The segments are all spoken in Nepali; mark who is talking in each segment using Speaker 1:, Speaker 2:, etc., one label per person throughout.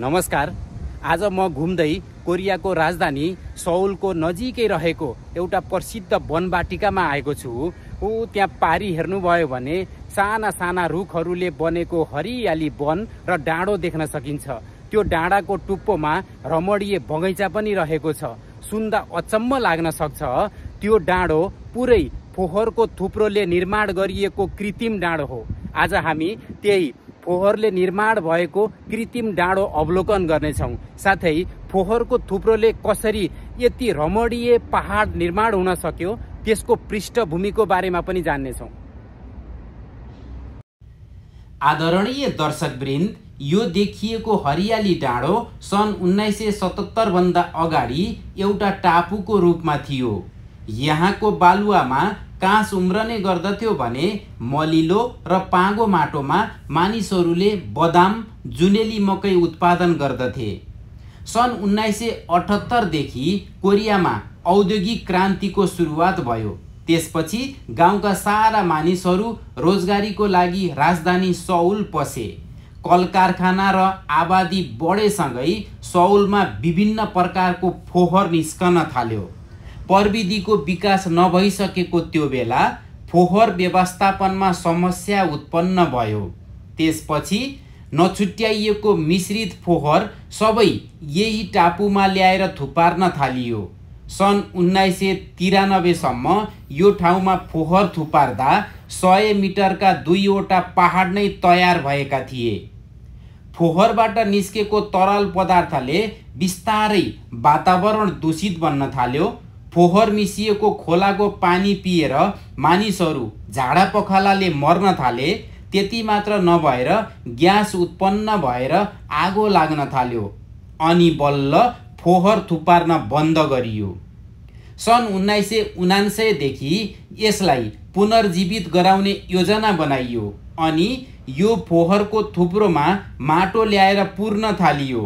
Speaker 1: नमस्कार आज म घुम्दै कोरियाको राजधानी सौलको नजिकै रहेको एउटा प्रसिद्ध वनबाटिकामा आएको छु ऊ त्यहाँ पारी हेर्नुभयो भने साना साना रुखहरूले बनेको हरियाली वन र डाँडो देख्न सकिन्छ त्यो डाँडाको टुप्पोमा रमणीय बगैँचा पनि रहेको छ सुन्दा अचम्म लाग्न सक्छ त्यो डाँडो पुरै फोहोरको थुप्रोले निर्माण गरिएको कृत्रिम डाँडो हो आज हामी त्यही फोहोरले निर्माण भएको कृत्रिम डाँडो अवलोकन गर्नेछौँ साथै फोहोरको थुप्रोले कसरी यति रमणीय पहाड निर्माण हुन सक्यो त्यसको पृष्ठभूमिको बारेमा पनि जान्नेछौँ आदरणीय दर्शकवृन्द यो देखिएको हरियाली डाँडो सन् उन्नाइस सय सतहत्तरभन्दा अगाडि एउटा टापुको रूपमा थियो यहाँको बालुवामा काँस उम्रने गर्दथ्यो भने मलिलो र पाँगो माटोमा मानिसहरूले बदाम जुनेली मकै उत्पादन गर्दथे सन् उन्नाइस सय अठहत्तरदेखि कोरियामा औद्योगिक क्रान्तिको सुरुवात भयो त्यसपछि गाउँका सारा मानिसहरू रोजगारीको लागि राजधानी सौल पसे कल कारखाना र आबादी बढेसँगै सौलमा विभिन्न प्रकारको फोहोर निस्कन थाल्यो प्रविधिको विकास नभइसकेको त्यो बेला फोहोर व्यवस्थापनमा समस्या उत्पन्न भयो त्यसपछि नछुट्याइएको मिश्रित फोहोर सबै यही टापुमा ल्याएर थुपार्न थालियो सन् उन्नाइस सय तिरानब्बेसम्म यो ठाउँमा फोहोर थुपार्दा सय मिटरका दुईवटा पहाड नै तयार भएका थिए फोहोरबाट निस्केको तरल पदार्थले बिस्तारै वातावरण दूषित बन्न थाल्यो फोहोर मिसिएको खोलाको पानी पिएर मानिसहरू झाडा पखालाले मर्न थाले त्यति मात्र नभएर ग्यास उत्पन्न भएर आगो लाग्न थाल्यो अनि बल्ल फोहोर थुपार्न बन्द गरियो सन् उन्नाइस सय उनान्सयदेखि यसलाई पुनर्जीवित गराउने योजना बनाइयो अनि यो फोहोरको थुप्रोमा माटो ल्याएर पुर्न थालियो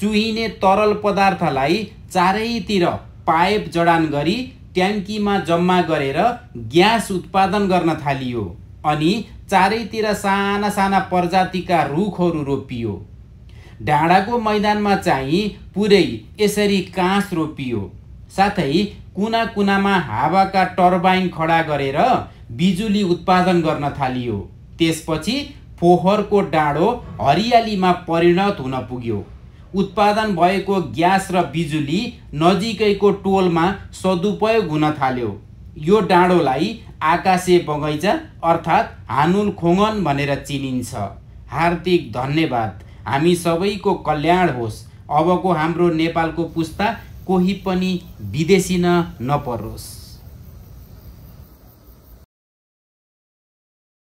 Speaker 1: चुहिने तरल पदार्थलाई चारैतिर पाइप जडान गरी ट्याङ्कीमा जम्मा गरेर ग्यास उत्पादन गर्न थालियो अनि चारैतिर साना साना प्रजातिका रुखहरू रोपियो डाँडाको मैदानमा चाहिँ पुरै यसरी काँस रोपियो साथै कुना कुनामा हावाका टर्बाइन खडा गरेर बिजुली उत्पादन गर्न थालियो त्यसपछि फोहरको डाँडो हरियालीमा परिणत हुन पुग्यो उत्पादन भएको ग्यास र बिजुली नजिकैको टोलमा सदुपयोग हुन थाल्यो यो डाँडोलाई आकाशे बगैँचा अर्थात् हानुल खोङन भनेर चिनिन्छ हार्दिक धन्यवाद हामी सबैको कल्याण होस् अबको हाम्रो नेपालको पुस्ता कोही पनि विदेशी नपरोस्